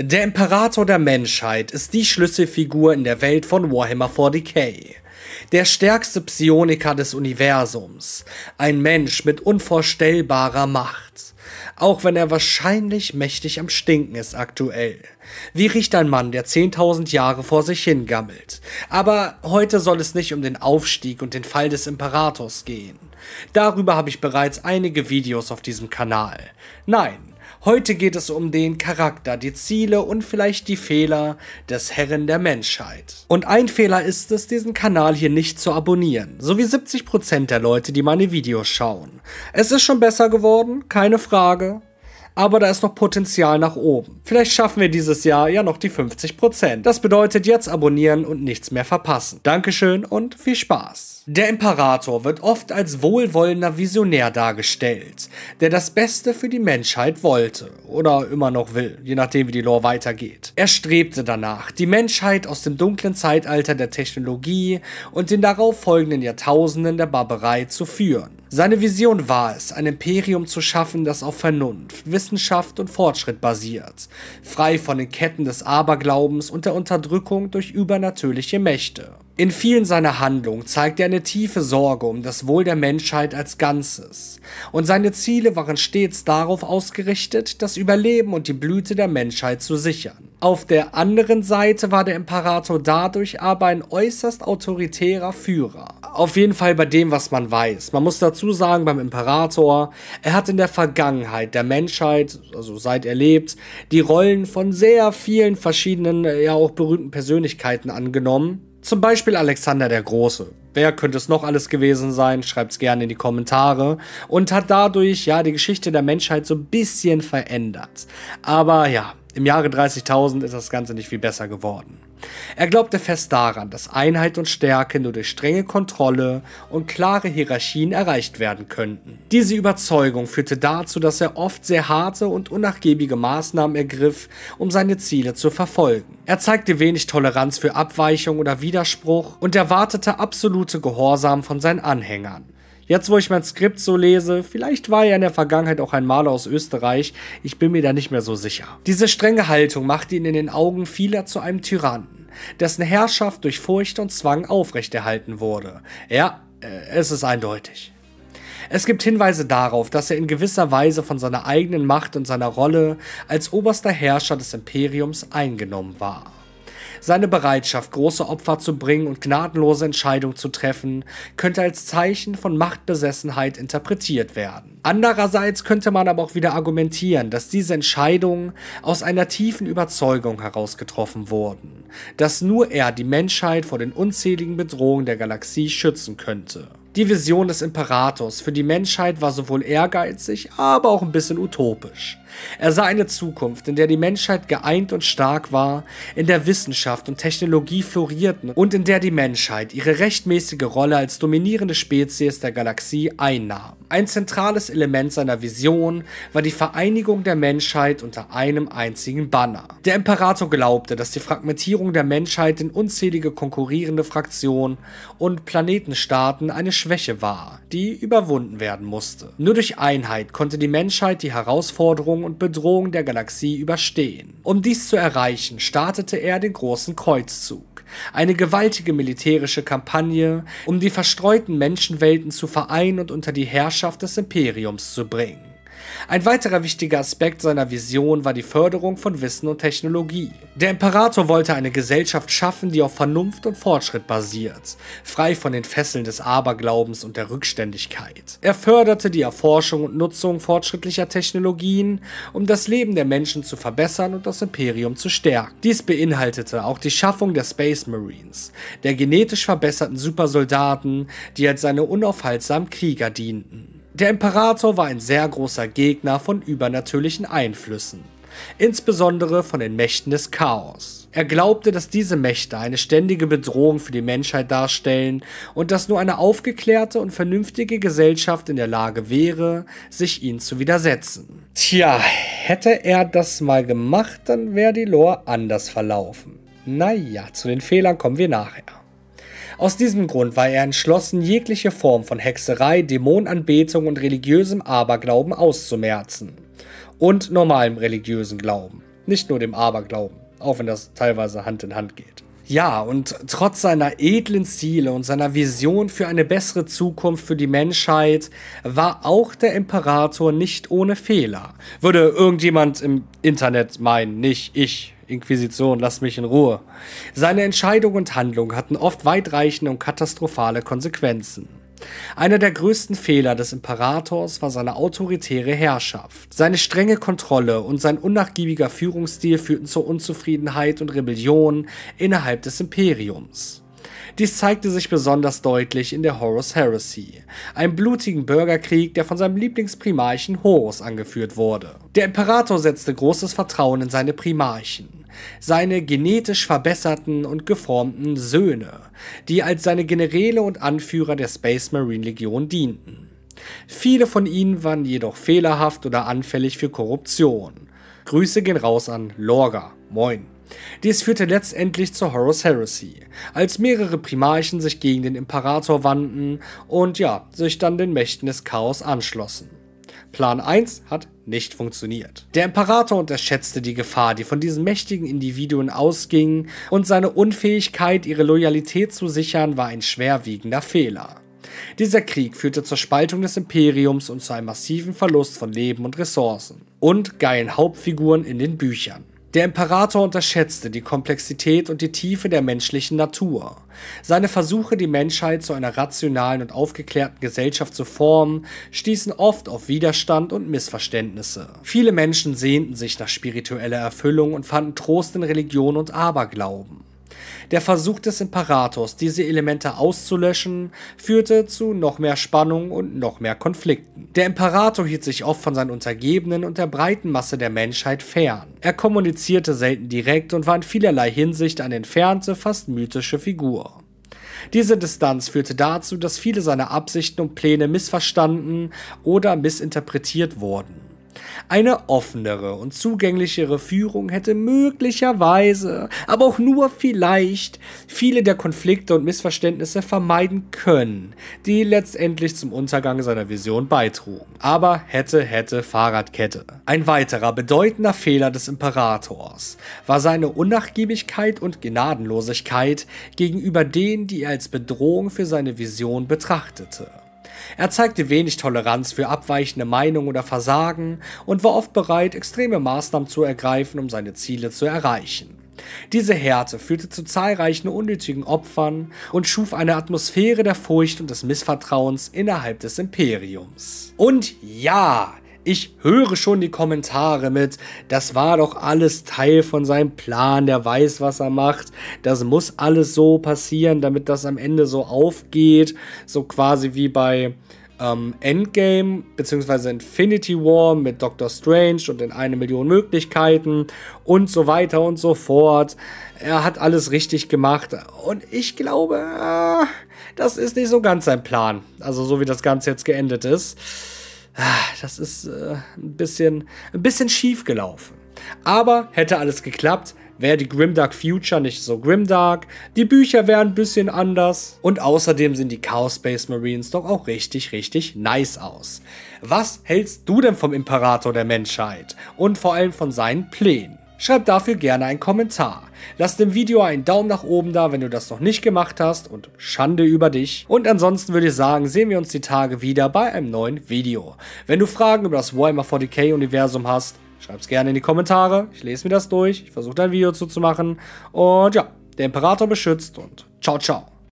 Der Imperator der Menschheit ist die Schlüsselfigur in der Welt von Warhammer 40k. Der stärkste Psioniker des Universums. Ein Mensch mit unvorstellbarer Macht. Auch wenn er wahrscheinlich mächtig am Stinken ist aktuell. Wie riecht ein Mann, der 10.000 Jahre vor sich hingammelt. Aber heute soll es nicht um den Aufstieg und den Fall des Imperators gehen. Darüber habe ich bereits einige Videos auf diesem Kanal. Nein, Heute geht es um den Charakter, die Ziele und vielleicht die Fehler des Herren der Menschheit. Und ein Fehler ist es, diesen Kanal hier nicht zu abonnieren, so wie 70% der Leute, die meine Videos schauen. Es ist schon besser geworden, keine Frage, aber da ist noch Potenzial nach oben. Vielleicht schaffen wir dieses Jahr ja noch die 50%. Das bedeutet jetzt abonnieren und nichts mehr verpassen. Dankeschön und viel Spaß. Der Imperator wird oft als wohlwollender Visionär dargestellt, der das Beste für die Menschheit wollte oder immer noch will, je nachdem wie die Lore weitergeht. Er strebte danach, die Menschheit aus dem dunklen Zeitalter der Technologie und den darauf folgenden Jahrtausenden der Barbarei zu führen. Seine Vision war es, ein Imperium zu schaffen, das auf Vernunft, Wissen Wissenschaft und Fortschritt basiert, frei von den Ketten des Aberglaubens und der Unterdrückung durch übernatürliche Mächte. In vielen seiner Handlungen zeigte er eine tiefe Sorge um das Wohl der Menschheit als Ganzes, und seine Ziele waren stets darauf ausgerichtet, das Überleben und die Blüte der Menschheit zu sichern. Auf der anderen Seite war der Imperator dadurch aber ein äußerst autoritärer Führer. Auf jeden Fall bei dem, was man weiß. Man muss dazu sagen, beim Imperator, er hat in der Vergangenheit der Menschheit, also seit er lebt, die Rollen von sehr vielen verschiedenen, ja auch berühmten Persönlichkeiten angenommen. Zum Beispiel Alexander der Große. Wer könnte es noch alles gewesen sein? Schreibt's gerne in die Kommentare. Und hat dadurch ja die Geschichte der Menschheit so ein bisschen verändert. Aber ja, im Jahre 30.000 ist das Ganze nicht viel besser geworden. Er glaubte fest daran, dass Einheit und Stärke nur durch strenge Kontrolle und klare Hierarchien erreicht werden könnten. Diese Überzeugung führte dazu, dass er oft sehr harte und unnachgiebige Maßnahmen ergriff, um seine Ziele zu verfolgen. Er zeigte wenig Toleranz für Abweichung oder Widerspruch und erwartete absolute Gehorsam von seinen Anhängern. Jetzt, wo ich mein Skript so lese, vielleicht war er in der Vergangenheit auch ein Maler aus Österreich, ich bin mir da nicht mehr so sicher. Diese strenge Haltung machte ihn in den Augen vieler zu einem Tyrannen, dessen Herrschaft durch Furcht und Zwang aufrechterhalten wurde. Ja, äh, es ist eindeutig. Es gibt Hinweise darauf, dass er in gewisser Weise von seiner eigenen Macht und seiner Rolle als oberster Herrscher des Imperiums eingenommen war. Seine Bereitschaft, große Opfer zu bringen und gnadenlose Entscheidungen zu treffen, könnte als Zeichen von Machtbesessenheit interpretiert werden. Andererseits könnte man aber auch wieder argumentieren, dass diese Entscheidungen aus einer tiefen Überzeugung heraus getroffen wurden, dass nur er die Menschheit vor den unzähligen Bedrohungen der Galaxie schützen könnte. Die Vision des Imperators für die Menschheit war sowohl ehrgeizig, aber auch ein bisschen utopisch. Er sah eine Zukunft, in der die Menschheit geeint und stark war, in der Wissenschaft und Technologie florierten und in der die Menschheit ihre rechtmäßige Rolle als dominierende Spezies der Galaxie einnahm. Ein zentrales Element seiner Vision war die Vereinigung der Menschheit unter einem einzigen Banner. Der Imperator glaubte, dass die Fragmentierung der Menschheit in unzählige konkurrierende Fraktionen und Planetenstaaten eine Schwäche war, die überwunden werden musste. Nur durch Einheit konnte die Menschheit die Herausforderung Bedrohung und Bedrohung der Galaxie überstehen. Um dies zu erreichen, startete er den großen Kreuzzug. Eine gewaltige militärische Kampagne, um die verstreuten Menschenwelten zu vereinen und unter die Herrschaft des Imperiums zu bringen. Ein weiterer wichtiger Aspekt seiner Vision war die Förderung von Wissen und Technologie. Der Imperator wollte eine Gesellschaft schaffen, die auf Vernunft und Fortschritt basiert, frei von den Fesseln des Aberglaubens und der Rückständigkeit. Er förderte die Erforschung und Nutzung fortschrittlicher Technologien, um das Leben der Menschen zu verbessern und das Imperium zu stärken. Dies beinhaltete auch die Schaffung der Space Marines, der genetisch verbesserten Supersoldaten, die als seine unaufhaltsamen Krieger dienten. Der Imperator war ein sehr großer Gegner von übernatürlichen Einflüssen, insbesondere von den Mächten des Chaos. Er glaubte, dass diese Mächte eine ständige Bedrohung für die Menschheit darstellen und dass nur eine aufgeklärte und vernünftige Gesellschaft in der Lage wäre, sich ihnen zu widersetzen. Tja, hätte er das mal gemacht, dann wäre die Lore anders verlaufen. Naja, zu den Fehlern kommen wir nachher. Aus diesem Grund war er entschlossen, jegliche Form von Hexerei, Dämonenanbetung und religiösem Aberglauben auszumerzen. Und normalem religiösen Glauben, nicht nur dem Aberglauben, auch wenn das teilweise Hand in Hand geht. Ja, und trotz seiner edlen Ziele und seiner Vision für eine bessere Zukunft für die Menschheit war auch der Imperator nicht ohne Fehler. Würde irgendjemand im Internet meinen, nicht ich. Inquisition, lasst mich in Ruhe. Seine Entscheidung und Handlung hatten oft weitreichende und katastrophale Konsequenzen. Einer der größten Fehler des Imperators war seine autoritäre Herrschaft. Seine strenge Kontrolle und sein unnachgiebiger Führungsstil führten zur Unzufriedenheit und Rebellion innerhalb des Imperiums. Dies zeigte sich besonders deutlich in der Horus Heresy, einem blutigen Bürgerkrieg, der von seinem Lieblingsprimarchen Horus angeführt wurde. Der Imperator setzte großes Vertrauen in seine Primarchen seine genetisch verbesserten und geformten Söhne, die als seine Generäle und Anführer der Space Marine Legion dienten. Viele von ihnen waren jedoch fehlerhaft oder anfällig für Korruption. Grüße gehen raus an Lorga. Moin. Dies führte letztendlich zur Horus Heresy, als mehrere Primarchen sich gegen den Imperator wandten und ja, sich dann den Mächten des Chaos anschlossen. Plan 1 hat nicht funktioniert. Der Imperator unterschätzte die Gefahr, die von diesen mächtigen Individuen ausging, und seine Unfähigkeit, ihre Loyalität zu sichern, war ein schwerwiegender Fehler. Dieser Krieg führte zur Spaltung des Imperiums und zu einem massiven Verlust von Leben und Ressourcen und geilen Hauptfiguren in den Büchern. Der Imperator unterschätzte die Komplexität und die Tiefe der menschlichen Natur. Seine Versuche, die Menschheit zu einer rationalen und aufgeklärten Gesellschaft zu formen, stießen oft auf Widerstand und Missverständnisse. Viele Menschen sehnten sich nach spiritueller Erfüllung und fanden Trost in Religion und Aberglauben. Der Versuch des Imperators, diese Elemente auszulöschen, führte zu noch mehr Spannung und noch mehr Konflikten. Der Imperator hielt sich oft von seinen Untergebenen und der breiten Masse der Menschheit fern. Er kommunizierte selten direkt und war in vielerlei Hinsicht eine entfernte, fast mythische Figur. Diese Distanz führte dazu, dass viele seiner Absichten und Pläne missverstanden oder missinterpretiert wurden. Eine offenere und zugänglichere Führung hätte möglicherweise, aber auch nur vielleicht, viele der Konflikte und Missverständnisse vermeiden können, die letztendlich zum Untergang seiner Vision beitrugen. Aber hätte, hätte, Fahrradkette. Ein weiterer bedeutender Fehler des Imperators war seine Unnachgiebigkeit und Gnadenlosigkeit gegenüber denen, die er als Bedrohung für seine Vision betrachtete. Er zeigte wenig Toleranz für abweichende Meinungen oder Versagen und war oft bereit, extreme Maßnahmen zu ergreifen, um seine Ziele zu erreichen. Diese Härte führte zu zahlreichen unnötigen Opfern und schuf eine Atmosphäre der Furcht und des Missvertrauens innerhalb des Imperiums. Und ja, ich höre schon die Kommentare mit, das war doch alles Teil von seinem Plan, der weiß, was er macht, das muss alles so passieren, damit das am Ende so aufgeht, so quasi wie bei ähm, Endgame bzw. Infinity War mit Doctor Strange und in eine Million Möglichkeiten und so weiter und so fort. Er hat alles richtig gemacht und ich glaube, ah, das ist nicht so ganz sein Plan. Also so wie das Ganze jetzt geendet ist. Ah, das ist äh, ein, bisschen, ein bisschen schief gelaufen. Aber hätte alles geklappt, wäre die Grimdark Future nicht so grimdark, die Bücher wären ein bisschen anders und außerdem sehen die Chaos Space Marines doch auch richtig, richtig nice aus. Was hältst du denn vom Imperator der Menschheit und vor allem von seinen Plänen? Schreib dafür gerne einen Kommentar. Lass dem Video einen Daumen nach oben da, wenn du das noch nicht gemacht hast und Schande über dich. Und ansonsten würde ich sagen, sehen wir uns die Tage wieder bei einem neuen Video. Wenn du Fragen über das Warhammer 40k Universum hast, schreib's gerne in die Kommentare. Ich lese mir das durch, ich versuche dein Video zuzumachen. Und ja, der Imperator beschützt und ciao, ciao.